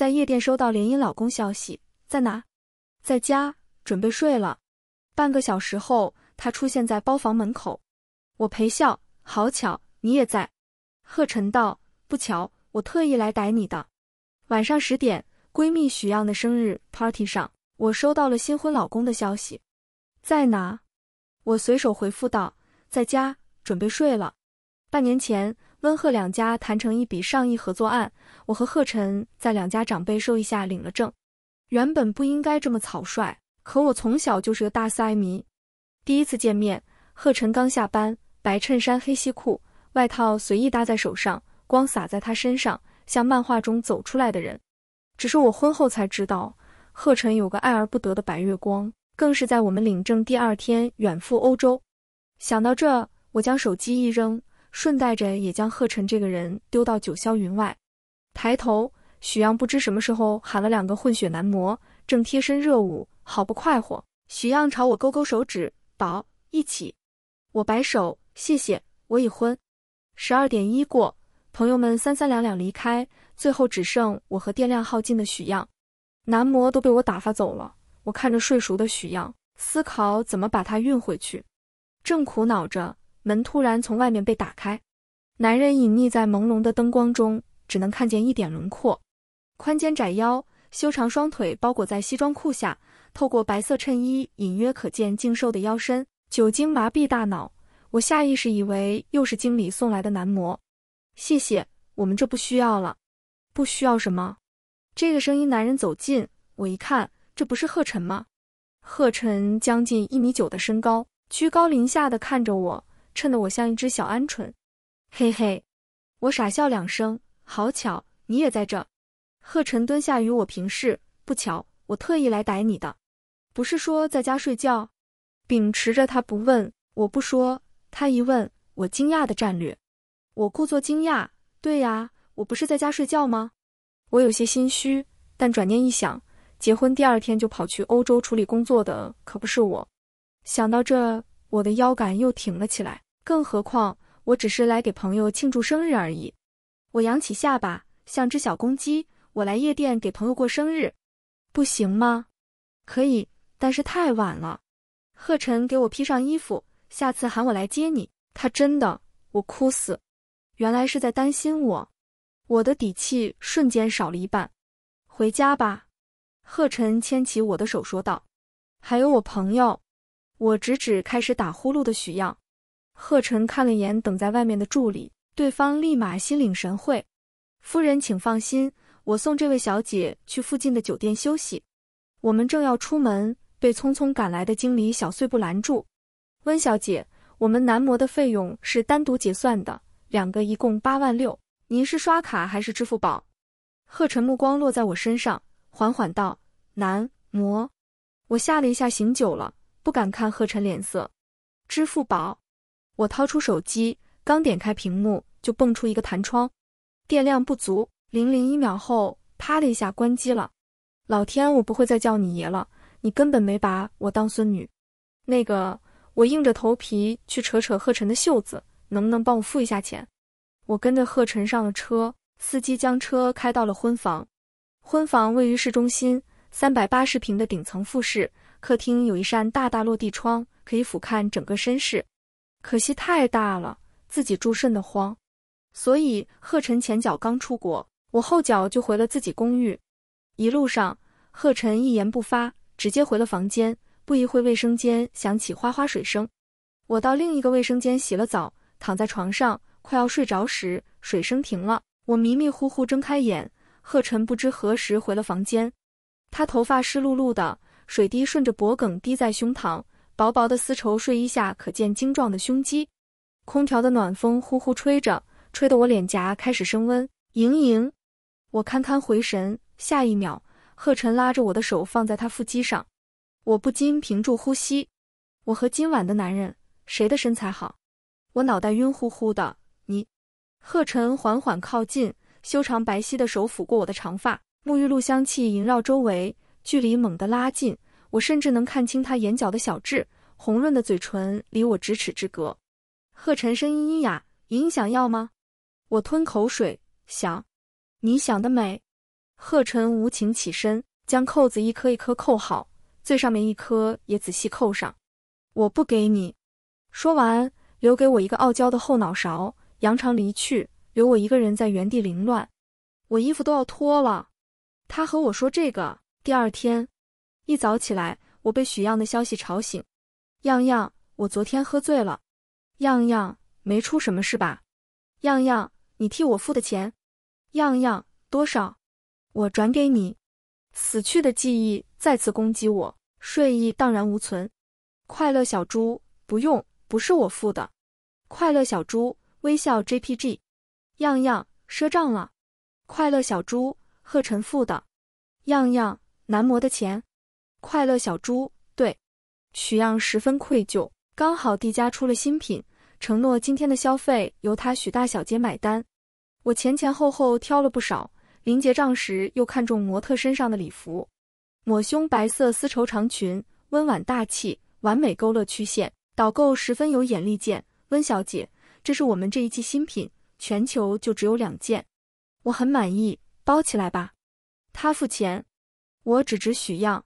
在夜店收到联姻老公消息，在哪？在家，准备睡了。半个小时后，他出现在包房门口。我陪笑，好巧，你也在。贺晨道，不巧，我特意来逮你的。晚上十点，闺蜜许漾的生日 party 上，我收到了新婚老公的消息，在哪？我随手回复道，在家，准备睡了。半年前。温贺两家谈成一笔上亿合作案，我和贺晨在两家长辈授意下领了证。原本不应该这么草率，可我从小就是个大色迷。第一次见面，贺晨刚下班，白衬衫、黑西裤，外套随意搭在手上，光洒在他身上，像漫画中走出来的人。只是我婚后才知道，贺晨有个爱而不得的白月光，更是在我们领证第二天远赴欧洲。想到这，我将手机一扔。顺带着也将贺晨这个人丢到九霄云外。抬头，许漾不知什么时候喊了两个混血男模，正贴身热舞，好不快活。许漾朝我勾勾手指：“宝，一起。”我摆手：“谢谢，我已婚。”十二点一过，朋友们三三两两离开，最后只剩我和电量耗尽的许漾。男模都被我打发走了，我看着睡熟的许漾，思考怎么把他运回去。正苦恼着。门突然从外面被打开，男人隐匿在朦胧的灯光中，只能看见一点轮廓，宽肩窄腰，修长双腿包裹在西装裤下，透过白色衬衣隐约可见净瘦的腰身。酒精麻痹大脑，我下意识以为又是经理送来的男模。谢谢，我们这不需要了。不需要什么？这个声音，男人走近，我一看，这不是贺晨吗？贺晨将近一米九的身高，居高临下的看着我。衬得我像一只小鹌鹑，嘿嘿，我傻笑两声。好巧，你也在这。贺晨蹲下与我平视。不巧，我特意来逮你的。不是说在家睡觉？秉持着他不问我不说，他一问，我惊讶的战略。我故作惊讶。对呀，我不是在家睡觉吗？我有些心虚，但转念一想，结婚第二天就跑去欧洲处理工作的可不是我。想到这。我的腰杆又挺了起来，更何况我只是来给朋友庆祝生日而已。我扬起下巴，像只小公鸡。我来夜店给朋友过生日，不行吗？可以，但是太晚了。贺晨给我披上衣服，下次喊我来接你。他真的，我哭死。原来是在担心我，我的底气瞬间少了一半。回家吧。贺晨牵起我的手说道：“还有我朋友。”我指指开始打呼噜的许漾，贺晨看了眼等在外面的助理，对方立马心领神会。夫人，请放心，我送这位小姐去附近的酒店休息。我们正要出门，被匆匆赶来的经理小碎步拦住。温小姐，我们男模的费用是单独结算的，两个一共八万六。您是刷卡还是支付宝？贺晨目光落在我身上，缓缓道：“男模。”我吓了一下，醒酒了。不敢看贺晨脸色，支付宝，我掏出手机，刚点开屏幕就蹦出一个弹窗，电量不足，零零一秒后，啪的一下关机了。老天，我不会再叫你爷了，你根本没把我当孙女。那个，我硬着头皮去扯扯贺晨的袖子，能不能帮我付一下钱？我跟着贺晨上了车，司机将车开到了婚房。婚房位于市中心，三百八十平的顶层复式。客厅有一扇大大落地窗，可以俯瞰整个绅士。可惜太大了，自己住慎得慌。所以贺晨前脚刚出国，我后脚就回了自己公寓。一路上，贺晨一言不发，直接回了房间。不一会，卫生间响起哗哗水声。我到另一个卫生间洗了澡，躺在床上快要睡着时，水声停了。我迷迷糊糊睁开眼，贺晨不知何时回了房间，他头发湿漉漉的。水滴顺着脖梗滴在胸膛，薄薄的丝绸睡衣下可见精壮的胸肌。空调的暖风呼呼吹着，吹得我脸颊开始升温。盈盈，我堪堪回神，下一秒，贺晨拉着我的手放在他腹肌上，我不禁屏住呼吸。我和今晚的男人，谁的身材好？我脑袋晕乎乎的。你，贺晨缓缓靠近，修长白皙的手抚过我的长发，沐浴露香气萦绕周围。距离猛地拉近，我甚至能看清他眼角的小痣，红润的嘴唇离我咫尺之隔。贺晨声音阴哑：“你想要吗？”我吞口水，想，你想得美。贺晨无情起身，将扣子一颗一颗扣好，最上面一颗也仔细扣上。我不给你。说完，留给我一个傲娇的后脑勺，扬长离去，留我一个人在原地凌乱。我衣服都要脱了，他和我说这个。第二天，一早起来，我被许样的消息吵醒。样样，我昨天喝醉了，样样没出什么事吧？样样，你替我付的钱，样样多少？我转给你。死去的记忆再次攻击我，睡意荡然无存。快乐小猪，不用，不是我付的。快乐小猪，微笑 JPG。样样赊账了。快乐小猪，贺晨付的。样样。男模的钱，快乐小猪对许样十分愧疚。刚好帝家出了新品，承诺今天的消费由他许大小姐买单。我前前后后挑了不少，临结账时又看中模特身上的礼服，抹胸白色丝绸长裙，温婉大气，完美勾勒曲线。导购十分有眼力见，温小姐，这是我们这一季新品，全球就只有两件。我很满意，包起来吧。他付钱。我只指许漾，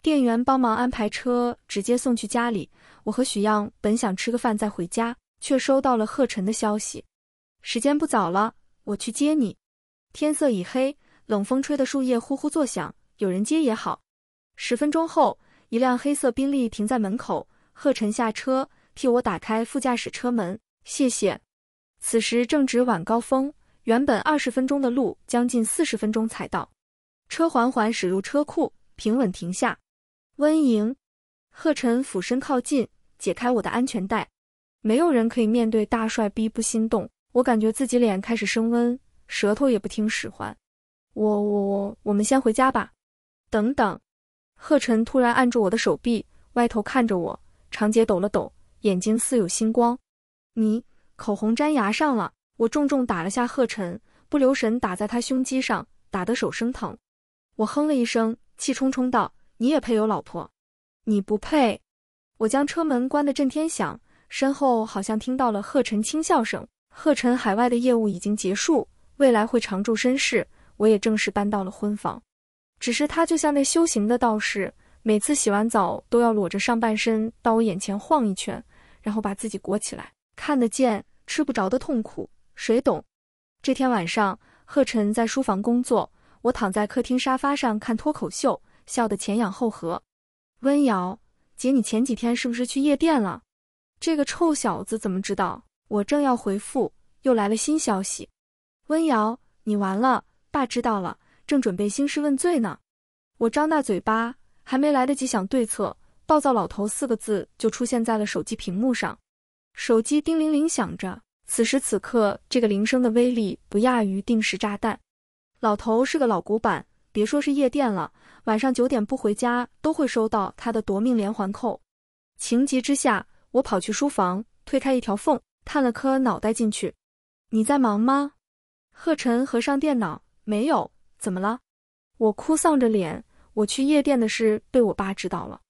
店员帮忙安排车，直接送去家里。我和许漾本想吃个饭再回家，却收到了贺晨的消息。时间不早了，我去接你。天色已黑，冷风吹得树叶呼呼作响。有人接也好。十分钟后，一辆黑色宾利停在门口。贺晨下车，替我打开副驾驶车门。谢谢。此时正值晚高峰，原本二十分钟的路，将近四十分钟才到。车缓缓驶入车库，平稳停下。温莹，贺晨俯身靠近，解开我的安全带。没有人可以面对大帅逼不心动。我感觉自己脸开始升温，舌头也不听使唤。我我我我们先回家吧。等等，贺晨突然按住我的手臂，歪头看着我，长睫抖了抖，眼睛似有星光。你口红粘牙上了。我重重打了下贺晨，不留神打在他胸肌上，打得手生疼。我哼了一声，气冲冲道：“你也配有老婆，你不配。”我将车门关得震天响，身后好像听到了贺晨轻笑声。贺晨海外的业务已经结束，未来会常驻绅士，我也正式搬到了婚房。只是他就像那修行的道士，每次洗完澡都要裸着上半身到我眼前晃一圈，然后把自己裹起来，看得见吃不着的痛苦，谁懂？这天晚上，贺晨在书房工作。我躺在客厅沙发上看脱口秀，笑得前仰后合。温瑶姐，你前几天是不是去夜店了？这个臭小子怎么知道？我正要回复，又来了新消息。温瑶，你完了，爸知道了，正准备兴师问罪呢。我张大嘴巴，还没来得及想对策，暴躁老头四个字就出现在了手机屏幕上。手机叮铃铃响着，此时此刻，这个铃声的威力不亚于定时炸弹。老头是个老古板，别说是夜店了，晚上九点不回家都会收到他的夺命连环扣。情急之下，我跑去书房，推开一条缝，探了颗脑袋进去。“你在忙吗？”贺晨合上电脑，没有。怎么了？我哭丧着脸，我去夜店的事被我爸知道了。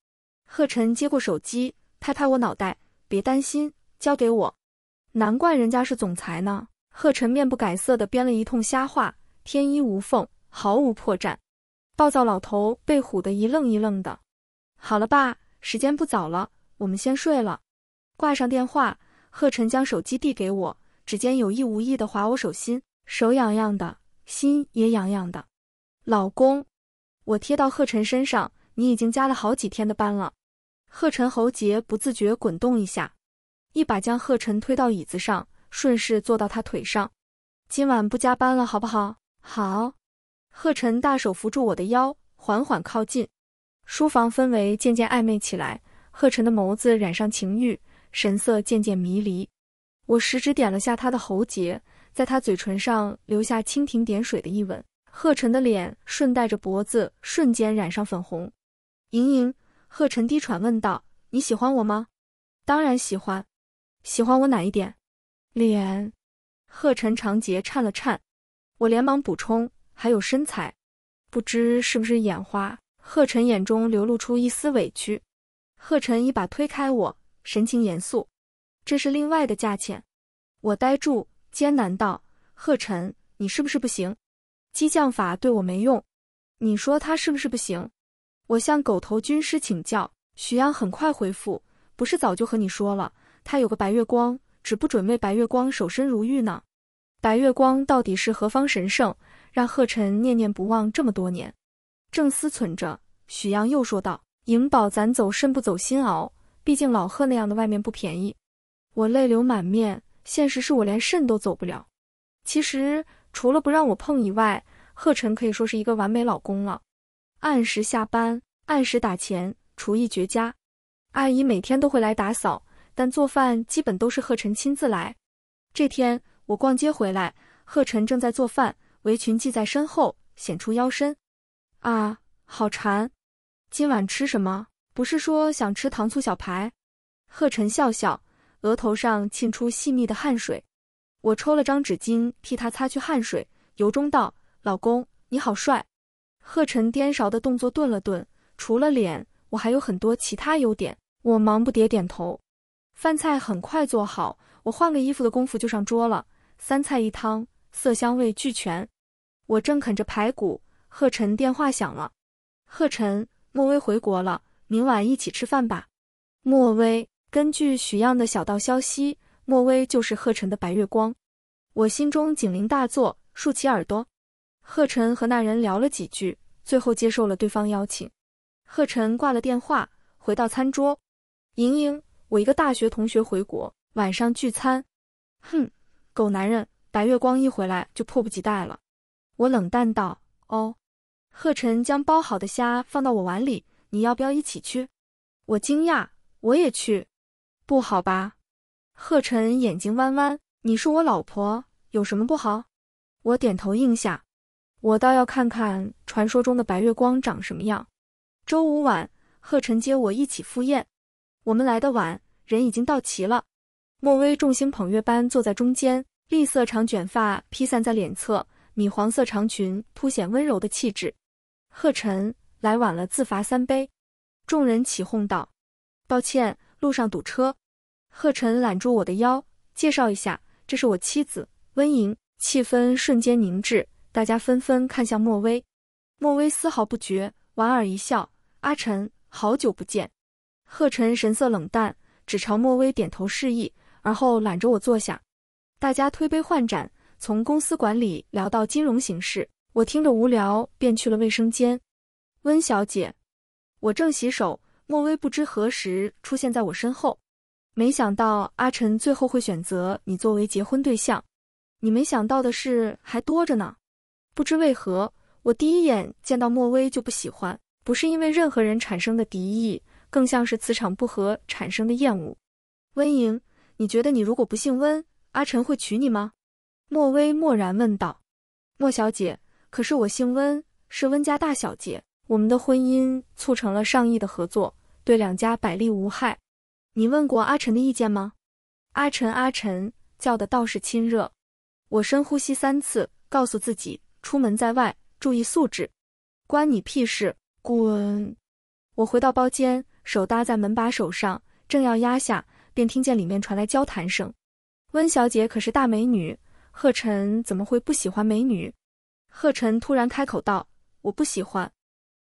贺晨接过手机，拍拍我脑袋：“别担心，交给我。”难怪人家是总裁呢。贺晨面不改色的编了一通瞎话。天衣无缝，毫无破绽。暴躁老头被唬得一愣一愣的。好了，爸，时间不早了，我们先睡了。挂上电话，贺晨将手机递给我，指尖有意无意的划我手心，手痒痒的，心也痒痒的。老公，我贴到贺晨身上，你已经加了好几天的班了。贺晨喉结不自觉滚动一下，一把将贺晨推到椅子上，顺势坐到他腿上。今晚不加班了，好不好？好，贺晨大手扶住我的腰，缓缓靠近。书房氛围渐渐暧昧起来，贺晨的眸子染上情欲，神色渐渐迷离。我食指点了下他的喉结，在他嘴唇上留下蜻蜓点水的一吻。贺晨的脸顺带着脖子瞬间染上粉红。盈盈，贺晨低喘问道：“你喜欢我吗？”“当然喜欢。”“喜欢我哪一点？”“脸。”贺晨长睫颤了颤。我连忙补充，还有身材，不知是不是眼花。贺晨眼中流露出一丝委屈。贺晨一把推开我，神情严肃：“这是另外的价钱。”我呆住，艰难道：“贺晨，你是不是不行？激将法对我没用，你说他是不是不行？”我向狗头军师请教，许阳很快回复：“不是早就和你说了，他有个白月光，只不准为白月光守身如玉呢。”白月光到底是何方神圣，让贺晨念念不忘这么多年？正思忖着，许阳又说道：“颖宝，咱走肾不走心熬，毕竟老贺那样的外面不便宜。”我泪流满面。现实是我连肾都走不了。其实除了不让我碰以外，贺晨可以说是一个完美老公了。按时下班，按时打钱，厨艺绝佳。阿姨每天都会来打扫，但做饭基本都是贺晨亲自来。这天。我逛街回来，贺晨正在做饭，围裙系在身后，显出腰身。啊，好馋！今晚吃什么？不是说想吃糖醋小排？贺晨笑笑，额头上沁出细密的汗水。我抽了张纸巾替他擦去汗水，由衷道：“老公，你好帅。”贺晨颠勺的动作顿了顿，除了脸，我还有很多其他优点。我忙不迭点头。饭菜很快做好，我换个衣服的功夫就上桌了。三菜一汤，色香味俱全。我正啃着排骨，贺晨电话响了。贺晨，莫薇回国了，明晚一起吃饭吧。莫薇，根据许样的小道消息，莫薇就是贺晨的白月光。我心中警铃大作，竖起耳朵。贺晨和那人聊了几句，最后接受了对方邀请。贺晨挂了电话，回到餐桌。莹莹，我一个大学同学回国，晚上聚餐。哼。狗男人白月光一回来就迫不及待了，我冷淡道：“哦。”贺晨将剥好的虾放到我碗里，你要不要一起去？我惊讶：“我也去？”不好吧？贺晨眼睛弯弯：“你是我老婆，有什么不好？”我点头应下。我倒要看看传说中的白月光长什么样。周五晚，贺晨接我一起赴宴，我们来的晚，人已经到齐了。莫威众星捧月般坐在中间，栗色长卷发披散在脸侧，米黄色长裙凸显温柔的气质。贺晨来晚了，自罚三杯。众人起哄道：“抱歉，路上堵车。”贺晨揽住我的腰，介绍一下：“这是我妻子温莹。”气氛瞬间凝滞，大家纷纷看向莫威。莫威丝毫不觉，莞尔一笑：“阿晨，好久不见。”贺晨神色冷淡，只朝莫威点头示意。而后揽着我坐下，大家推杯换盏，从公司管理聊到金融形势。我听着无聊，便去了卫生间。温小姐，我正洗手，莫威不知何时出现在我身后。没想到阿晨最后会选择你作为结婚对象，你没想到的事还多着呢。不知为何，我第一眼见到莫薇就不喜欢，不是因为任何人产生的敌意，更像是磁场不合产生的厌恶。温莹。你觉得你如果不姓温，阿晨会娶你吗？莫薇默然问道。莫小姐，可是我姓温，是温家大小姐。我们的婚姻促成了上亿的合作，对两家百利无害。你问过阿晨的意见吗？阿晨，阿晨叫的倒是亲热。我深呼吸三次，告诉自己，出门在外注意素质，关你屁事！滚！我回到包间，手搭在门把手上，正要压下。便听见里面传来交谈声，温小姐可是大美女，贺晨怎么会不喜欢美女？贺晨突然开口道：“我不喜欢。”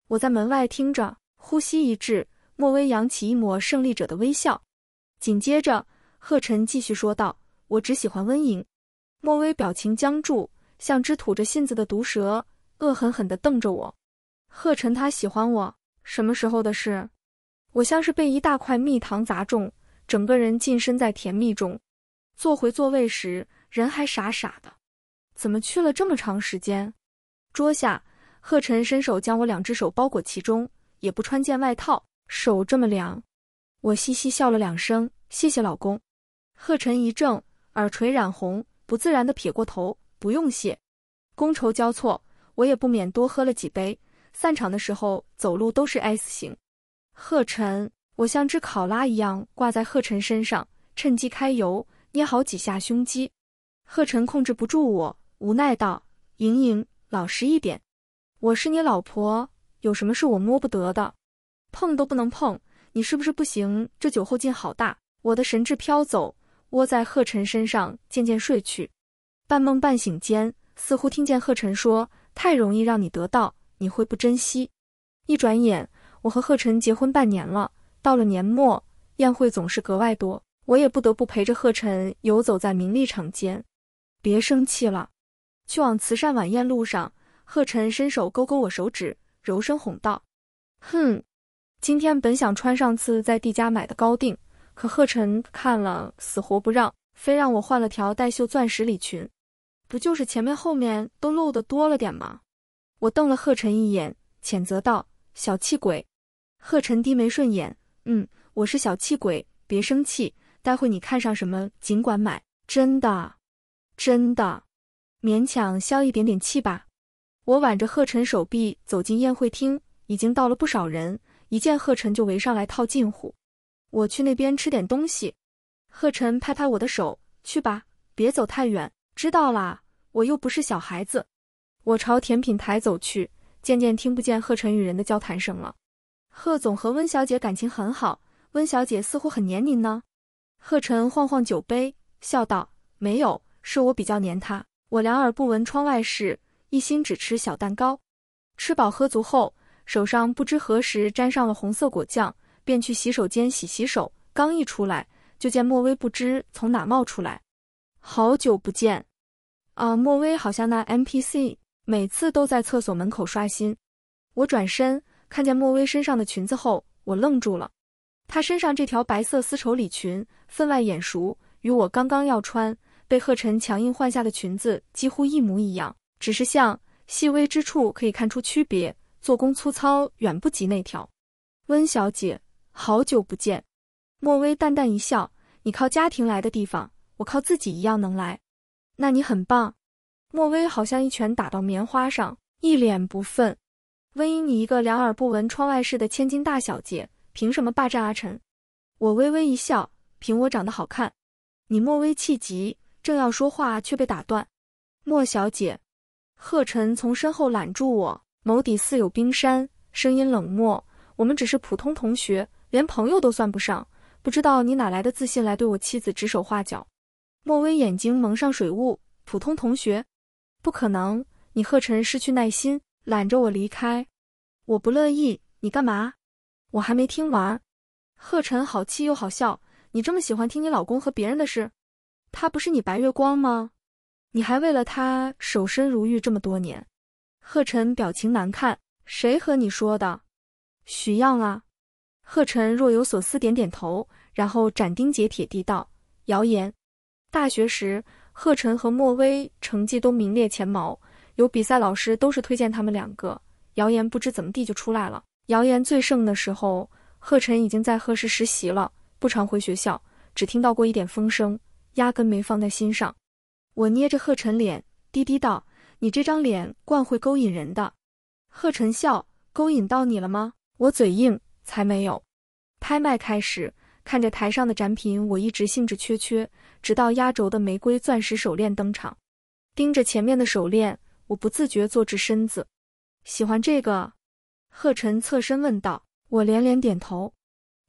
我在门外听着，呼吸一滞。莫微扬起一抹胜利者的微笑，紧接着贺晨继续说道：“我只喜欢温莹。”莫微表情僵住，像只吐着信子的毒蛇，恶狠狠地瞪着我。贺晨他喜欢我，什么时候的事？我像是被一大块蜜糖砸中。整个人浸身在甜蜜中，坐回座位时，人还傻傻的。怎么去了这么长时间？桌下，贺晨伸手将我两只手包裹其中，也不穿件外套，手这么凉。我嘻嘻笑了两声，谢谢老公。贺晨一怔，耳垂染红，不自然的撇过头，不用谢。觥筹交错，我也不免多喝了几杯。散场的时候，走路都是 S 型。贺晨。我像只考拉一样挂在贺晨身上，趁机开油捏好几下胸肌。贺晨控制不住我，无奈道：“盈盈，老实一点，我是你老婆，有什么是我摸不得的，碰都不能碰，你是不是不行？这酒后劲好大。”我的神智飘走，窝在贺晨身上渐渐睡去。半梦半醒间，似乎听见贺晨说：“太容易让你得到，你会不珍惜。”一转眼，我和贺晨结婚半年了。到了年末，宴会总是格外多，我也不得不陪着贺晨游走在名利场间。别生气了，去往慈善晚宴路上，贺晨伸手勾勾我手指，柔声哄道：“哼，今天本想穿上次在帝家买的高定，可贺晨看了死活不让，非让我换了条带袖钻石礼裙。不就是前面后面都露的多了点吗？”我瞪了贺晨一眼，谴责道：“小气鬼！”贺晨低眉顺眼。嗯，我是小气鬼，别生气。待会你看上什么，尽管买，真的，真的，勉强消一点点气吧。我挽着贺晨手臂走进宴会厅，已经到了不少人，一见贺晨就围上来套近乎。我去那边吃点东西。贺晨拍拍我的手，去吧，别走太远。知道啦，我又不是小孩子。我朝甜品台走去，渐渐听不见贺晨与人的交谈声了。贺总和温小姐感情很好，温小姐似乎很粘您呢。贺晨晃晃酒杯，笑道：“没有，是我比较粘她。我两耳不闻窗外事，一心只吃小蛋糕。吃饱喝足后，手上不知何时沾上了红色果酱，便去洗手间洗洗手。刚一出来，就见莫薇不知从哪冒出来。好久不见，啊！莫薇好像那 NPC，每次都在厕所门口刷新。我转身。”看见莫薇身上的裙子后，我愣住了。她身上这条白色丝绸礼裙分外眼熟，与我刚刚要穿被贺晨强硬换下的裙子几乎一模一样，只是像细微之处可以看出区别，做工粗糙远不及那条。温小姐，好久不见。莫薇淡淡一笑：“你靠家庭来的地方，我靠自己一样能来。那你很棒。”莫薇好像一拳打到棉花上，一脸不忿。温问你一个两耳不闻窗外事的千金大小姐，凭什么霸占阿晨？我微微一笑，凭我长得好看。你莫微气急，正要说话，却被打断。莫小姐，贺晨从身后揽住我，眸底似有冰山，声音冷漠。我们只是普通同学，连朋友都算不上。不知道你哪来的自信来对我妻子指手画脚？莫微眼睛蒙上水雾。普通同学？不可能！你贺晨失去耐心。揽着我离开，我不乐意。你干嘛？我还没听完。贺晨好气又好笑。你这么喜欢听你老公和别人的事？他不是你白月光吗？你还为了他守身如玉这么多年？贺晨表情难看。谁和你说的？许漾啊。贺晨若有所思，点点头，然后斩钉截铁地道：谣言。大学时，贺晨和莫威成绩都名列前茅。有比赛，老师都是推荐他们两个。谣言不知怎么地就出来了。谣言最盛的时候，贺晨已经在贺氏实习了，不常回学校，只听到过一点风声，压根没放在心上。我捏着贺晨脸，低低道：“你这张脸惯会勾引人的。”贺晨笑：“勾引到你了吗？”我嘴硬：“才没有。”拍卖开始，看着台上的展品，我一直兴致缺缺，直到压轴的玫瑰钻石手链登场，盯着前面的手链。我不自觉坐直身子，喜欢这个？贺晨侧身问道。我连连点头。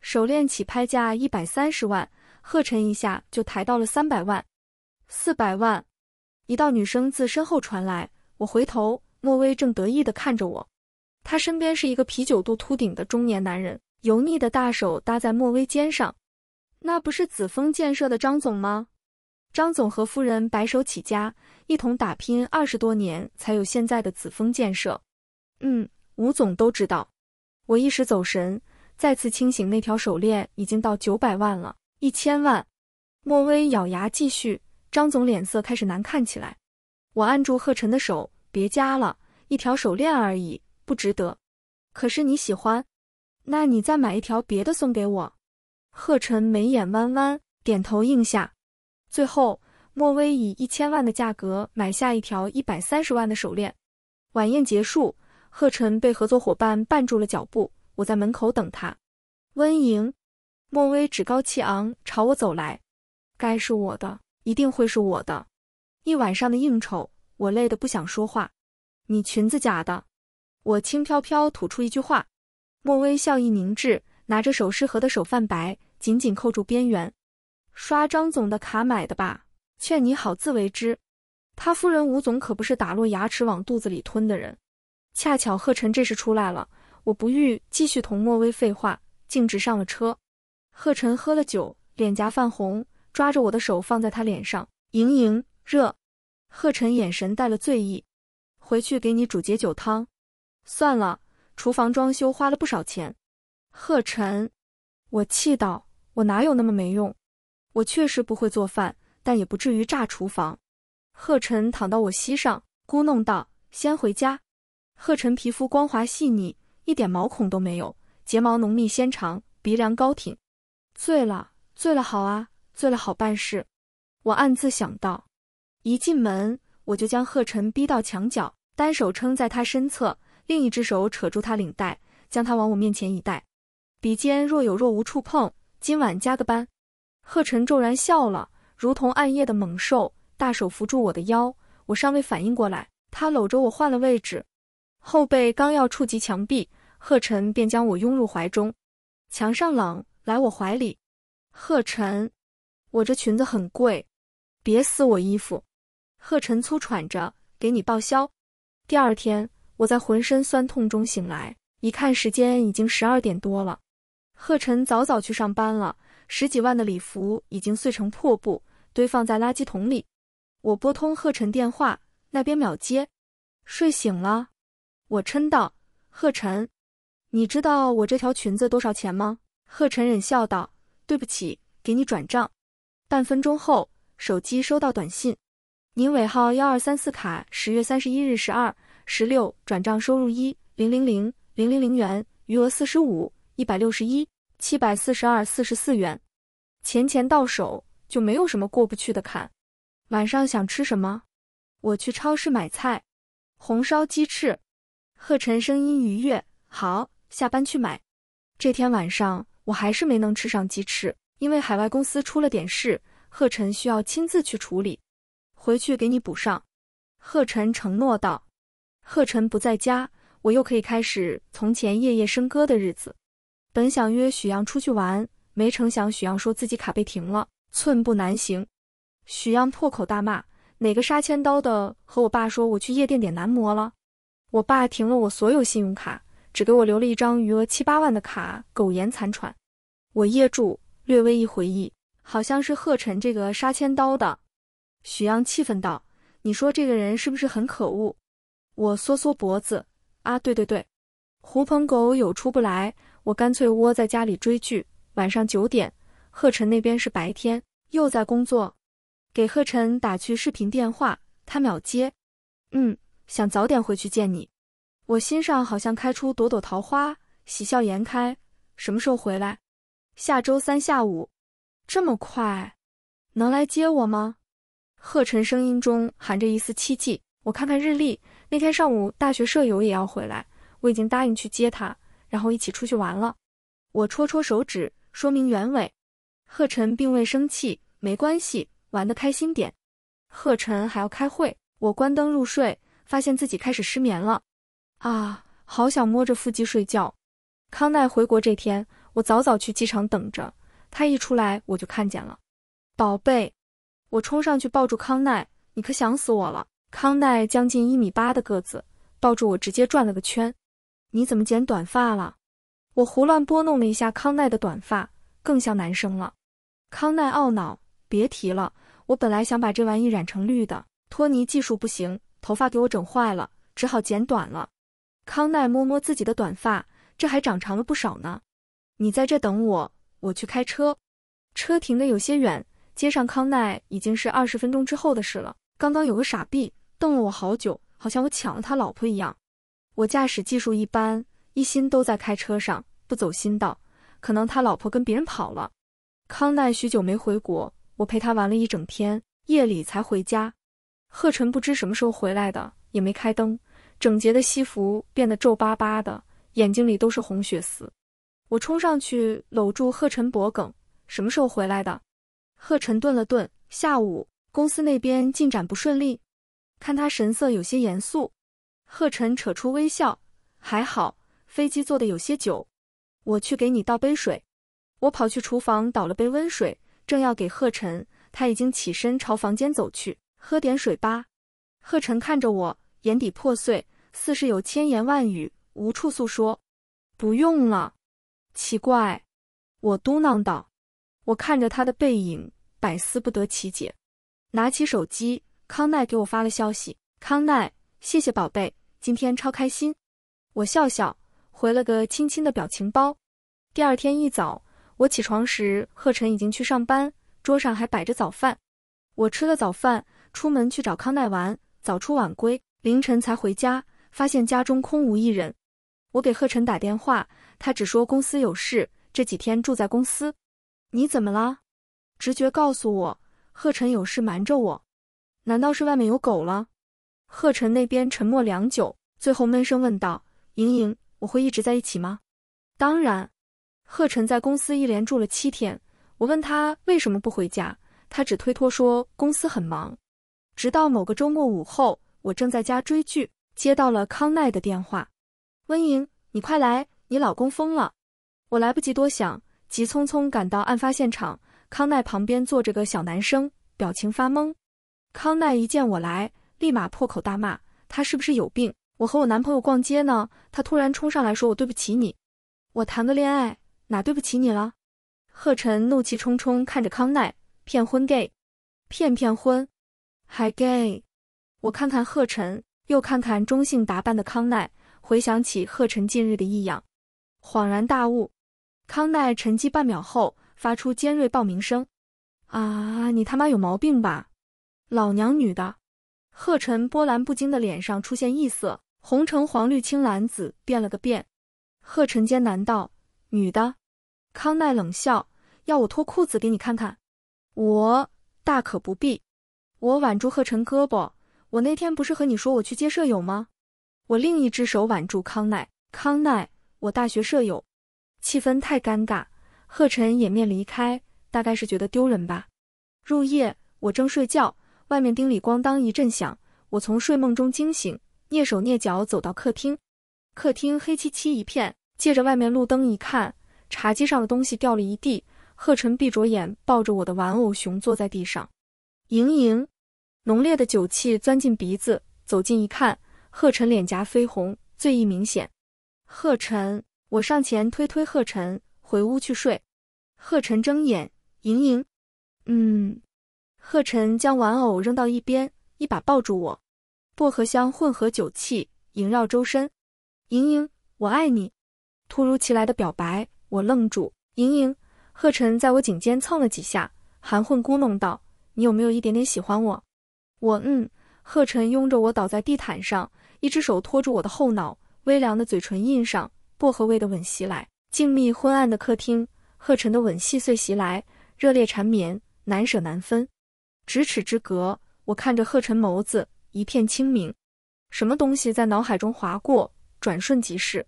手链起拍价一百三十万，贺晨一下就抬到了三百万、四百万。一道女声自身后传来，我回头，莫威正得意地看着我。他身边是一个啤酒肚、秃顶的中年男人，油腻的大手搭在莫威肩上。那不是紫峰建设的张总吗？张总和夫人白手起家，一同打拼二十多年，才有现在的子枫建设。嗯，吴总都知道。我一时走神，再次清醒，那条手链已经到九百万了，一千万。莫威咬牙继续。张总脸色开始难看起来。我按住贺晨的手，别加了，一条手链而已，不值得。可是你喜欢，那你再买一条别的送给我。贺晨眉眼弯弯，点头应下。最后，莫威以一千万的价格买下一条一百三十万的手链。晚宴结束，贺晨被合作伙伴绊住了脚步，我在门口等他。温莹，莫威趾高气昂朝我走来，该是我的，一定会是我的。一晚上的应酬，我累得不想说话。你裙子假的？我轻飘飘吐出一句话。莫微笑意凝滞，拿着首饰盒的手泛白，紧紧扣住边缘。刷张总的卡买的吧，劝你好自为之。他夫人吴总可不是打落牙齿往肚子里吞的人。恰巧贺晨这时出来了，我不欲继续同莫威废话，径直上了车。贺晨喝了酒，脸颊泛红，抓着我的手放在他脸上，盈盈热。贺晨眼神带了醉意，回去给你煮解酒汤。算了，厨房装修花了不少钱。贺晨，我气道，我哪有那么没用？我确实不会做饭，但也不至于炸厨房。贺晨躺到我膝上，咕哝道：“先回家。”贺晨皮肤光滑细腻，一点毛孔都没有，睫毛浓密纤长，鼻梁高挺。醉了，醉了好啊，醉了好办事。我暗自想到。一进门，我就将贺晨逼到墙角，单手撑在他身侧，另一只手扯住他领带，将他往我面前一带，鼻尖若有若无触碰。今晚加个班。贺晨骤然笑了，如同暗夜的猛兽，大手扶住我的腰。我尚未反应过来，他搂着我换了位置，后背刚要触及墙壁，贺晨便将我拥入怀中。墙上冷，来我怀里。贺晨，我这裙子很贵，别撕我衣服。贺晨粗喘着，给你报销。第二天，我在浑身酸痛中醒来，一看时间已经十二点多了。贺晨早早去上班了。十几万的礼服已经碎成破布，堆放在垃圾桶里。我拨通贺晨电话，那边秒接。睡醒了，我嗔道：“贺晨，你知道我这条裙子多少钱吗？”贺晨忍笑道：“对不起，给你转账。”半分钟后，手机收到短信：“您尾号幺二三四卡，十月三十一日十二十六转账收入一零零零零零零元，余额四十五一百六十一。”七百四十二四十四元，钱钱到手就没有什么过不去的坎。晚上想吃什么？我去超市买菜。红烧鸡翅。贺晨声音愉悦。好，下班去买。这天晚上我还是没能吃上鸡翅，因为海外公司出了点事，贺晨需要亲自去处理。回去给你补上。贺晨承诺道。贺晨不在家，我又可以开始从前夜夜笙歌的日子。本想约许阳出去玩，没成想许阳说自己卡被停了，寸步难行。许阳破口大骂：“哪个杀千刀的和我爸说我去夜店点男模了？我爸停了我所有信用卡，只给我留了一张余额七八万的卡，苟延残喘。”我噎住略微一回忆，好像是贺晨这个杀千刀的。许阳气愤道：“你说这个人是不是很可恶？”我缩缩脖子：“啊，对对对，狐朋狗友出不来。”我干脆窝在家里追剧。晚上九点，贺晨那边是白天，又在工作。给贺晨打去视频电话，他秒接。嗯，想早点回去见你。我心上好像开出朵朵桃花，喜笑颜开。什么时候回来？下周三下午。这么快？能来接我吗？贺晨声音中含着一丝期冀。我看看日历，那天上午大学舍友也要回来，我已经答应去接他。然后一起出去玩了。我戳戳手指，说明原委。贺晨并未生气，没关系，玩得开心点。贺晨还要开会，我关灯入睡，发现自己开始失眠了。啊，好想摸着腹肌睡觉。康奈回国这天，我早早去机场等着他，一出来我就看见了，宝贝，我冲上去抱住康奈，你可想死我了。康奈将近一米八的个子，抱住我直接转了个圈。你怎么剪短发了？我胡乱拨弄了一下康奈的短发，更像男生了。康奈懊恼，别提了，我本来想把这玩意染成绿的，托尼技术不行，头发给我整坏了，只好剪短了。康奈摸摸自己的短发，这还长长了不少呢。你在这等我，我去开车。车停的有些远，接上康奈已经是二十分钟之后的事了。刚刚有个傻逼瞪了我好久，好像我抢了他老婆一样。我驾驶技术一般，一心都在开车上，不走心道。可能他老婆跟别人跑了。康奈许久没回国，我陪他玩了一整天，夜里才回家。贺晨不知什么时候回来的，也没开灯，整洁的西服变得皱巴巴的，眼睛里都是红血丝。我冲上去搂住贺晨脖梗，什么时候回来的？贺晨顿了顿，下午公司那边进展不顺利，看他神色有些严肃。贺晨扯出微笑，还好飞机坐的有些久，我去给你倒杯水。我跑去厨房倒了杯温水，正要给贺晨，他已经起身朝房间走去。喝点水吧。贺晨看着我，眼底破碎，似是有千言万语无处诉说。不用了。奇怪，我嘟囔道。我看着他的背影，百思不得其解。拿起手机，康奈给我发了消息。康奈，谢谢宝贝。今天超开心，我笑笑回了个亲亲的表情包。第二天一早，我起床时，贺晨已经去上班，桌上还摆着早饭。我吃了早饭，出门去找康奈玩，早出晚归，凌晨才回家，发现家中空无一人。我给贺晨打电话，他只说公司有事，这几天住在公司。你怎么了？直觉告诉我，贺晨有事瞒着我。难道是外面有狗了？贺晨那边沉默良久，最后闷声问道：“莹莹，我会一直在一起吗？”当然。贺晨在公司一连住了七天，我问他为什么不回家，他只推脱说公司很忙。直到某个周末午后，我正在家追剧，接到了康奈的电话：“温莹，你快来，你老公疯了！”我来不及多想，急匆匆赶到案发现场。康奈旁边坐着个小男生，表情发懵。康奈一见我来。立马破口大骂：“他是不是有病？我和我男朋友逛街呢，他突然冲上来说我对不起你，我谈个恋爱哪对不起你了？”贺晨怒气冲冲看着康奈，骗婚 gay，骗骗婚，还 gay。我看看贺晨，又看看中性打扮的康奈，回想起贺晨近日的异样，恍然大悟。康奈沉寂半秒后，发出尖锐爆鸣声：“啊，你他妈有毛病吧，老娘女的！”贺晨波澜不惊的脸上出现异色，红橙黄绿青蓝紫变了个遍。贺晨艰难道：“女的。”康奈冷笑：“要我脱裤子给你看看？”“我大可不必。”我挽住贺晨胳膊：“我那天不是和你说我去接舍友吗？”我另一只手挽住康奈：“康奈，我大学舍友。”气氛太尴尬，贺晨掩面离开，大概是觉得丢人吧。入夜，我正睡觉。外面叮里咣当一阵响，我从睡梦中惊醒，蹑手蹑脚走到客厅。客厅黑漆漆一片，借着外面路灯一看，茶几上的东西掉了一地。贺晨闭着眼，抱着我的玩偶熊坐在地上。盈盈，浓烈的酒气钻进鼻子。走近一看，贺晨脸颊绯红，醉意明显。贺晨，我上前推推贺晨，回屋去睡。贺晨睁眼，盈盈，嗯。贺晨将玩偶扔到一边，一把抱住我，薄荷香混合酒气萦绕周身。莹莹，我爱你。突如其来的表白，我愣住。莹莹，贺晨在我颈间蹭了几下，含混咕哝道：“你有没有一点点喜欢我？”我嗯。贺晨拥着我倒在地毯上，一只手托住我的后脑，微凉的嘴唇印上，薄荷味的吻袭来。静谧昏暗的客厅，贺晨的吻细碎袭来，热烈缠绵，难舍难分。咫尺之隔，我看着贺晨眸子一片清明，什么东西在脑海中划过，转瞬即逝。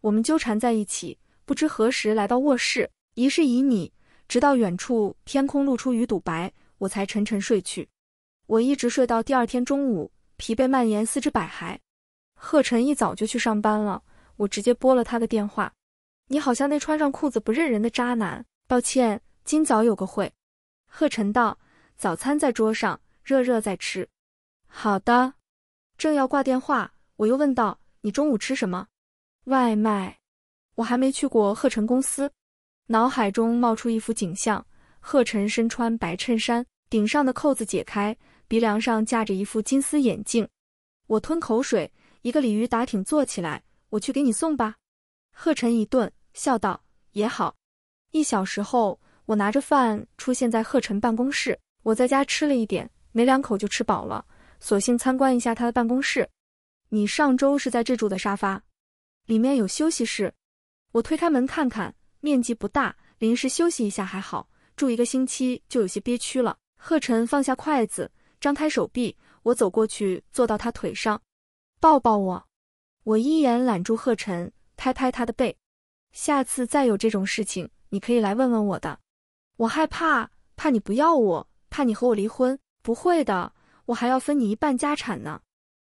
我们纠缠在一起，不知何时来到卧室，一室旖旎，直到远处天空露出鱼肚白，我才沉沉睡去。我一直睡到第二天中午，疲惫蔓延四肢百骸。贺晨一早就去上班了，我直接拨了他的电话。你好像那穿上裤子不认人的渣男，抱歉，今早有个会。贺晨道。早餐在桌上，热热再吃。好的，正要挂电话，我又问道：“你中午吃什么？”外卖。我还没去过贺晨公司，脑海中冒出一幅景象：贺晨身穿白衬衫，顶上的扣子解开，鼻梁上架着一副金丝眼镜。我吞口水，一个鲤鱼打挺坐起来：“我去给你送吧。”贺晨一顿，笑道：“也好。”一小时后，我拿着饭出现在贺晨办公室。我在家吃了一点，没两口就吃饱了，索性参观一下他的办公室。你上周是在这住的沙发，里面有休息室。我推开门看看，面积不大，临时休息一下还好，住一个星期就有些憋屈了。贺晨放下筷子，张开手臂，我走过去坐到他腿上，抱抱我。我一眼揽住贺晨，拍拍他的背。下次再有这种事情，你可以来问问我的。我害怕，怕你不要我。怕你和我离婚？不会的，我还要分你一半家产呢。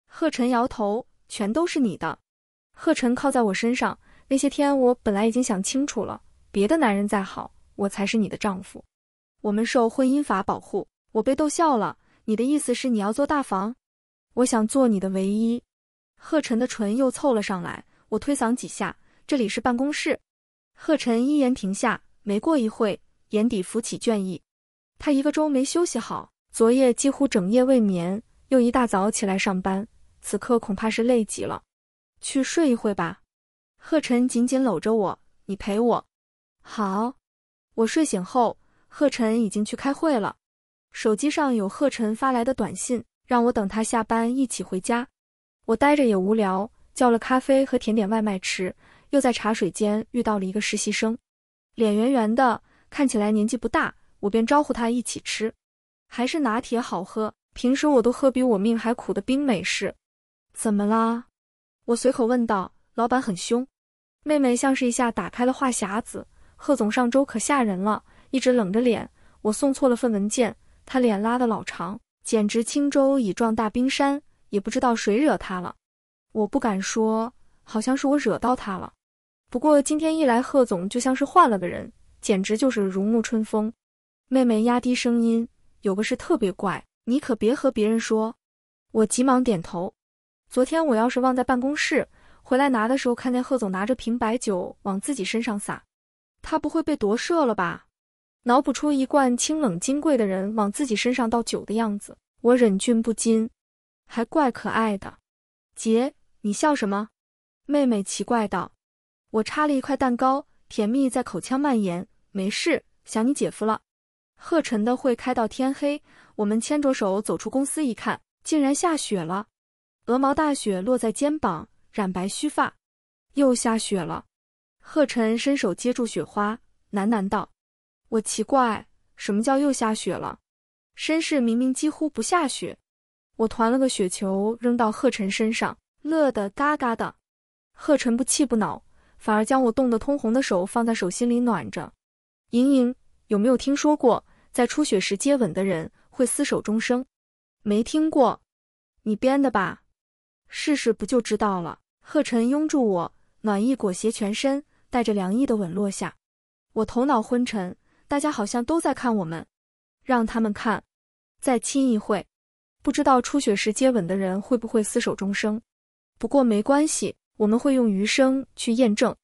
贺晨摇头，全都是你的。贺晨靠在我身上，那些天我本来已经想清楚了，别的男人再好，我才是你的丈夫。我们受婚姻法保护。我被逗笑了，你的意思是你要做大房？我想做你的唯一。贺晨的唇又凑了上来，我推搡几下，这里是办公室。贺晨一言停下，没过一会，眼底浮起倦意。他一个周没休息好，昨夜几乎整夜未眠，又一大早起来上班，此刻恐怕是累极了。去睡一会吧。贺晨紧紧搂着我，你陪我。好，我睡醒后，贺晨已经去开会了。手机上有贺晨发来的短信，让我等他下班一起回家。我待着也无聊，叫了咖啡和甜点外卖吃，又在茶水间遇到了一个实习生，脸圆圆的，看起来年纪不大。我便招呼他一起吃，还是拿铁好喝。平时我都喝比我命还苦的冰美式，怎么啦？我随口问道。老板很凶，妹妹像是一下打开了话匣子。贺总上周可吓人了，一直冷着脸。我送错了份文件，他脸拉得老长，简直轻舟已撞大冰山。也不知道谁惹他了，我不敢说，好像是我惹到他了。不过今天一来，贺总就像是换了个人，简直就是如沐春风。妹妹压低声音：“有个事特别怪，你可别和别人说。”我急忙点头。昨天我要是忘在办公室，回来拿的时候看见贺总拿着瓶白酒往自己身上洒，他不会被夺舍了吧？脑补出一罐清冷金贵的人往自己身上倒酒的样子，我忍俊不禁，还怪可爱的。姐，你笑什么？妹妹奇怪道。我插了一块蛋糕，甜蜜在口腔蔓延。没事，想你姐夫了。贺晨的会开到天黑，我们牵着手走出公司，一看，竟然下雪了。鹅毛大雪落在肩膀，染白须发。又下雪了。贺晨伸手接住雪花，喃喃道：“我奇怪，什么叫又下雪了？绅士明明几乎不下雪。”我团了个雪球扔到贺晨身上，乐得嘎嘎的。贺晨不气不恼，反而将我冻得通红的手放在手心里暖着，盈盈。有没有听说过，在初雪时接吻的人会厮守终生？没听过，你编的吧？试试不就知道了。贺晨拥住我，暖意裹挟全身，带着凉意的吻落下。我头脑昏沉，大家好像都在看我们，让他们看，再亲一会。不知道初雪时接吻的人会不会厮守终生？不过没关系，我们会用余生去验证。